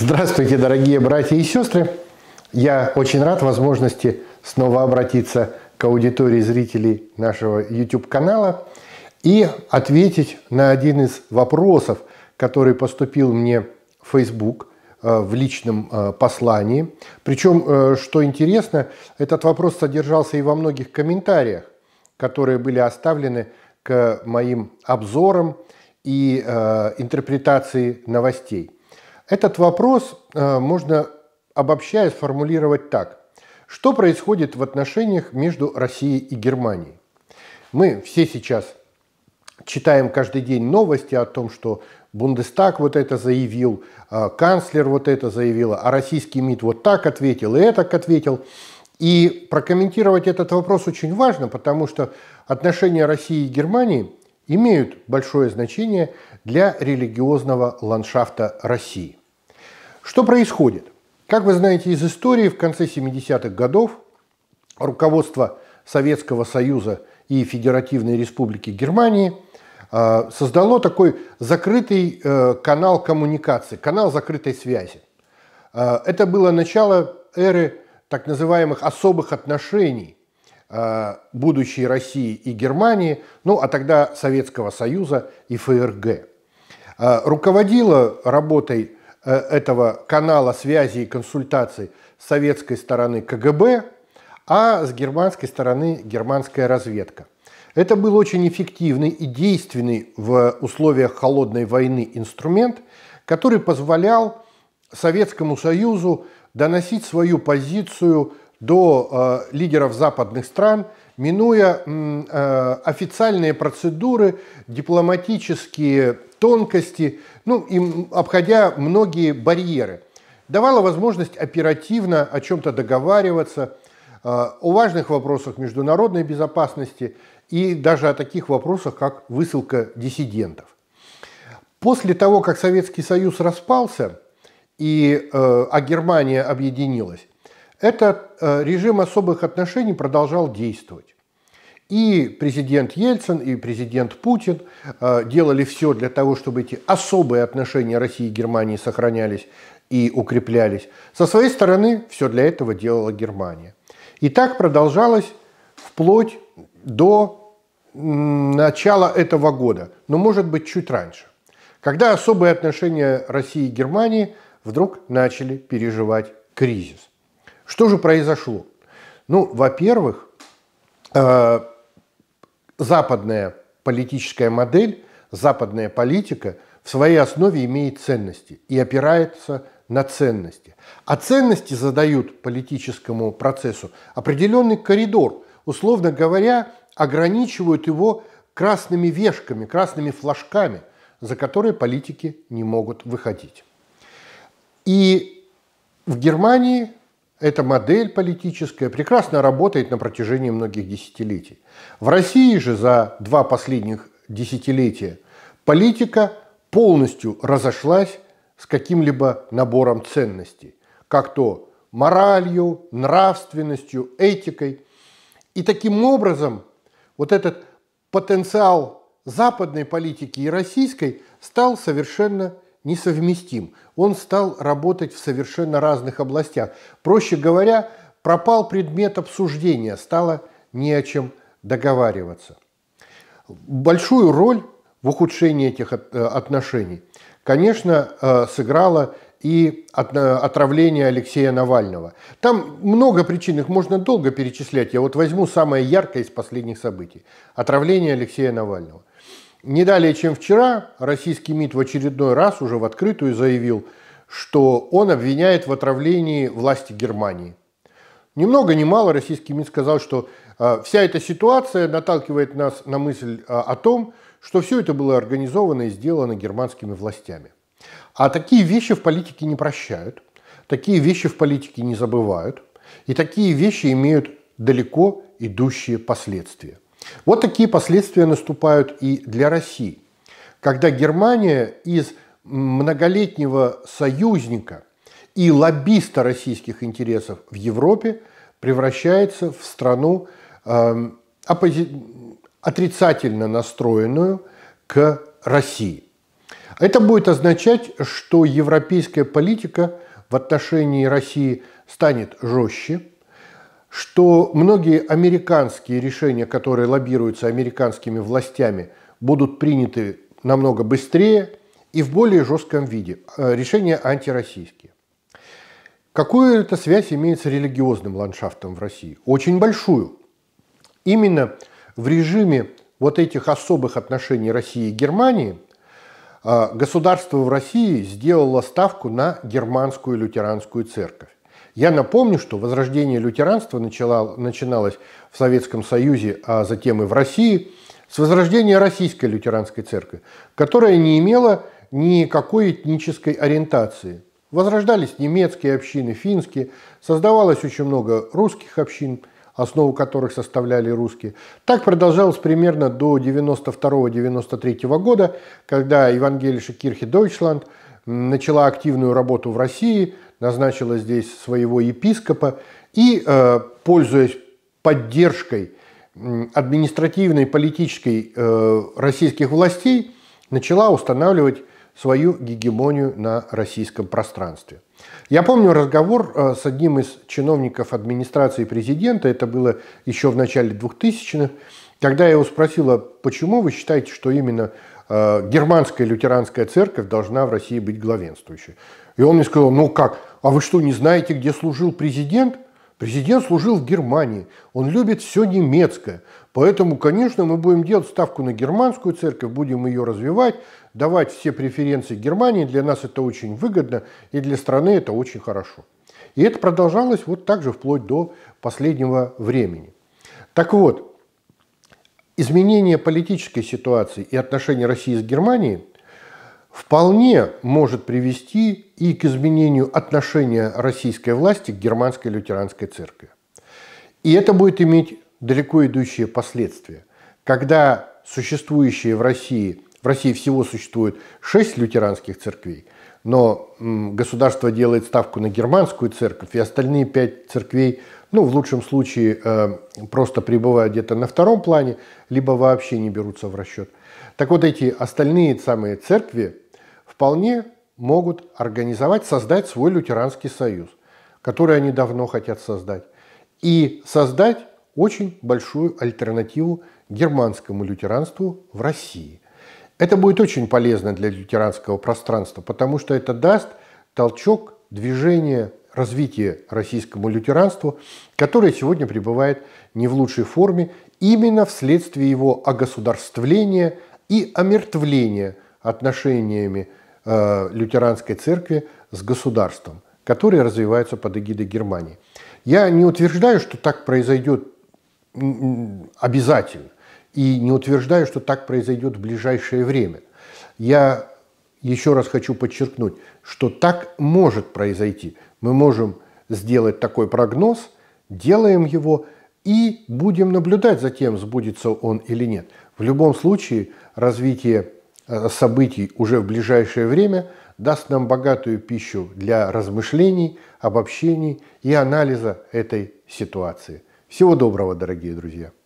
Здравствуйте, дорогие братья и сестры! Я очень рад возможности снова обратиться к аудитории зрителей нашего YouTube-канала и ответить на один из вопросов, который поступил мне в Facebook э, в личном э, послании. Причем, э, что интересно, этот вопрос содержался и во многих комментариях, которые были оставлены к моим обзорам и интерпретации новостей. Этот вопрос э, можно обобщая сформулировать так. Что происходит в отношениях между Россией и Германией? Мы все сейчас читаем каждый день новости о том, что Бундестаг вот это заявил, э, канцлер вот это заявила, а российский МИД вот так ответил и так ответил. И прокомментировать этот вопрос очень важно, потому что отношения России и Германии – имеют большое значение для религиозного ландшафта России. Что происходит? Как вы знаете из истории, в конце 70-х годов руководство Советского Союза и Федеративной Республики Германии э, создало такой закрытый э, канал коммуникации, канал закрытой связи. Э, это было начало эры так называемых особых отношений Э, будущей России и Германии, ну а тогда Советского Союза и ФРГ. Э, руководила работой э, этого канала связи и консультаций с советской стороны КГБ, а с германской стороны германская разведка. Это был очень эффективный и действенный в условиях холодной войны инструмент, который позволял Советскому Союзу доносить свою позицию до э, лидеров западных стран, минуя э, официальные процедуры, дипломатические тонкости, ну и обходя многие барьеры. Давала возможность оперативно о чем-то договариваться, э, о важных вопросах международной безопасности и даже о таких вопросах, как высылка диссидентов. После того, как Советский Союз распался и, э, а Германия объединилась, этот э, режим особых отношений продолжал действовать. И президент Ельцин, и президент Путин э, делали все для того, чтобы эти особые отношения России и Германии сохранялись и укреплялись. Со своей стороны все для этого делала Германия. И так продолжалось вплоть до начала этого года, но может быть чуть раньше, когда особые отношения России и Германии вдруг начали переживать кризис. Что же произошло? Ну, во-первых, э, западная политическая модель, западная политика в своей основе имеет ценности и опирается на ценности. А ценности задают политическому процессу определенный коридор, условно говоря, ограничивают его красными вешками, красными флажками, за которые политики не могут выходить. И в Германии эта модель политическая прекрасно работает на протяжении многих десятилетий. В России же за два последних десятилетия политика полностью разошлась с каким-либо набором ценностей, как то моралью, нравственностью, этикой. И таким образом вот этот потенциал западной политики и российской стал совершенно несовместим. Он стал работать в совершенно разных областях. Проще говоря, пропал предмет обсуждения, стало не о чем договариваться. Большую роль в ухудшении этих э, отношений, конечно, э, сыграло и отравление Алексея Навального. Там много причин, их можно долго перечислять. Я вот возьму самое яркое из последних событий. Отравление Алексея Навального. Не далее, чем вчера, российский МИД в очередной раз уже в открытую заявил, что он обвиняет в отравлении власти Германии. Ни много ни мало российский МИД сказал, что э, вся эта ситуация наталкивает нас на мысль э, о том, что все это было организовано и сделано германскими властями. А такие вещи в политике не прощают, такие вещи в политике не забывают, и такие вещи имеют далеко идущие последствия. Вот такие последствия наступают и для России, когда Германия из многолетнего союзника и лоббиста российских интересов в Европе превращается в страну э, отрицательно настроенную к России. Это будет означать, что европейская политика в отношении России станет жестче, что многие американские решения, которые лоббируются американскими властями, будут приняты намного быстрее и в более жестком виде. Э, решения антироссийские. Какую это связь имеет с религиозным ландшафтом в России? Очень большую. Именно в режиме вот этих особых отношений России и Германии э, государство в России сделало ставку на германскую лютеранскую церковь. Я напомню, что возрождение лютеранства начиналось в Советском Союзе, а затем и в России, с возрождения Российской лютеранской церкви, которая не имела никакой этнической ориентации. Возрождались немецкие общины, финские, создавалось очень много русских общин, основу которых составляли русские. Так продолжалось примерно до 92-93 года, когда Евангелиша Кирхи Дойчланд начала активную работу в России – назначила здесь своего епископа и, э, пользуясь поддержкой административной и политической э, российских властей, начала устанавливать свою гегемонию на российском пространстве. Я помню разговор э, с одним из чиновников администрации президента, это было еще в начале 2000-х, когда я его спросила, почему вы считаете, что именно германская лютеранская церковь должна в России быть главенствующей. И он мне сказал, ну как, а вы что, не знаете, где служил президент? Президент служил в Германии, он любит все немецкое. Поэтому, конечно, мы будем делать ставку на германскую церковь, будем ее развивать, давать все преференции Германии. Для нас это очень выгодно, и для страны это очень хорошо. И это продолжалось вот так же вплоть до последнего времени. Так вот, изменение политической ситуации и отношений России с Германией вполне может привести и к изменению отношения российской власти к германской лютеранской церкви. И это будет иметь далеко идущие последствия. Когда существующие в России, в России всего существует шесть лютеранских церквей, но государство делает ставку на германскую церковь, и остальные пять церквей, ну, в лучшем случае, э, просто пребывают где-то на втором плане, либо вообще не берутся в расчет. Так вот, эти остальные самые церкви вполне могут организовать, создать свой лютеранский союз, который они давно хотят создать, и создать очень большую альтернативу германскому лютеранству в России. Это будет очень полезно для лютеранского пространства, потому что это даст толчок движения развития российскому лютеранству, которое сегодня пребывает не в лучшей форме именно вследствие его огосударствления и омертвления отношениями Э, лютеранской церкви с государством, которые развиваются под эгидой Германии. Я не утверждаю, что так произойдет обязательно, и не утверждаю, что так произойдет в ближайшее время. Я еще раз хочу подчеркнуть, что так может произойти. Мы можем сделать такой прогноз, делаем его и будем наблюдать за тем, сбудется он или нет. В любом случае развитие Э, событий уже в ближайшее время даст нам богатую пищу для размышлений, обобщений и анализа этой ситуации. Всего доброго, дорогие друзья!